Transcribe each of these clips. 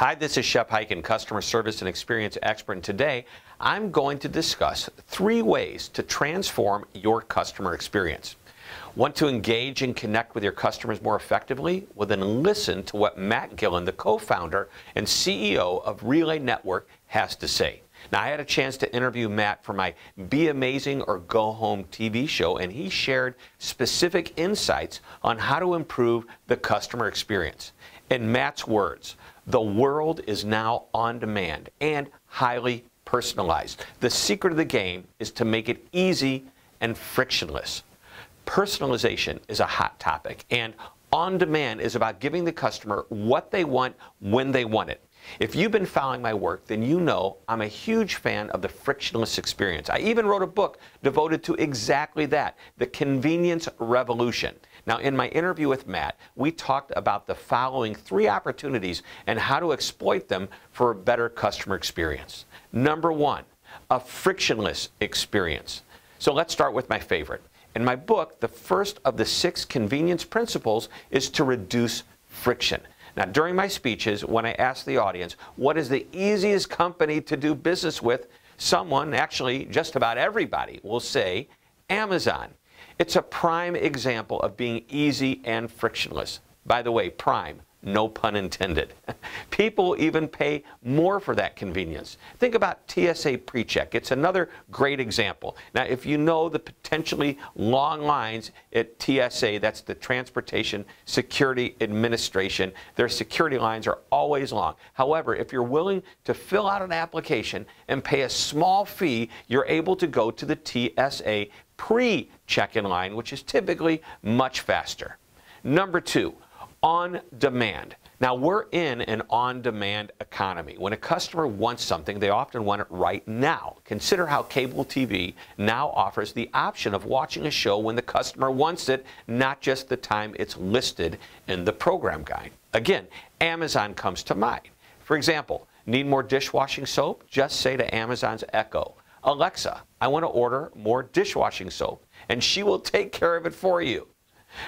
Hi, this is Shep Hyken, customer service and experience expert. And today, I'm going to discuss three ways to transform your customer experience. Want to engage and connect with your customers more effectively? Well, then listen to what Matt Gillen, the co founder and CEO of Relay Network, has to say. Now, I had a chance to interview Matt for my Be Amazing or Go Home TV show, and he shared specific insights on how to improve the customer experience. In Matt's words, the world is now on demand and highly personalized. The secret of the game is to make it easy and frictionless. Personalization is a hot topic, and on demand is about giving the customer what they want when they want it. If you've been following my work, then you know I'm a huge fan of the frictionless experience. I even wrote a book devoted to exactly that the convenience revolution. Now, in my interview with Matt, we talked about the following three opportunities and how to exploit them for a better customer experience. Number one, a frictionless experience. So let's start with my favorite. In my book, the first of the six convenience principles is to reduce friction. Now, during my speeches, when I ask the audience, what is the easiest company to do business with? Someone, actually, just about everybody, will say Amazon. It's a prime example of being easy and frictionless. By the way, prime, no pun intended. People even pay more for that convenience. Think about TSA PreCheck. It's another great example. Now, if you know the potentially long lines at TSA, that's the Transportation Security Administration, their security lines are always long. However, if you're willing to fill out an application and pay a small fee, you're able to go to the TSA pre-check-in line, which is typically much faster. Number two, on demand. Now, we're in an on demand economy. When a customer wants something, they often want it right now. Consider how cable TV now offers the option of watching a show when the customer wants it, not just the time it's listed in the program guide. Again, Amazon comes to mind. For example, need more dishwashing soap? Just say to Amazon's Echo, Alexa, I want to order more dishwashing soap, and she will take care of it for you.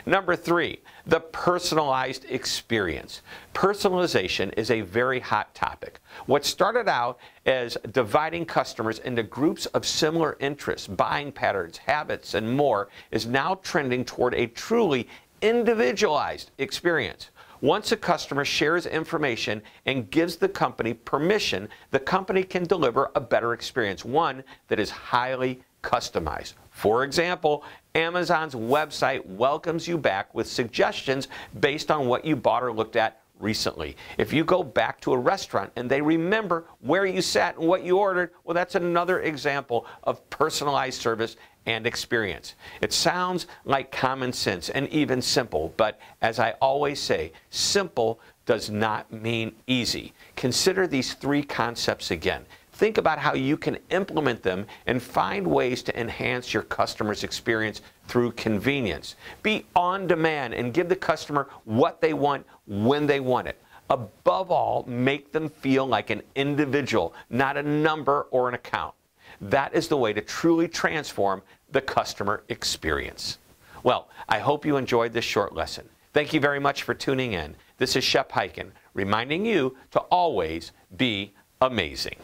Number three, the personalized experience. Personalization is a very hot topic. What started out as dividing customers into groups of similar interests, buying patterns, habits, and more is now trending toward a truly individualized experience. Once a customer shares information and gives the company permission, the company can deliver a better experience, one that is highly customized. For example, Amazon's website welcomes you back with suggestions based on what you bought or looked at recently. If you go back to a restaurant and they remember where you sat and what you ordered, well, that's another example of personalized service and experience. It sounds like common sense and even simple, but as I always say, simple does not mean easy. Consider these three concepts again. Think about how you can implement them and find ways to enhance your customer's experience through convenience. Be on demand and give the customer what they want when they want it. Above all, make them feel like an individual, not a number or an account. That is the way to truly transform the customer experience. Well, I hope you enjoyed this short lesson. Thank you very much for tuning in. This is Shep Hyken reminding you to always be amazing.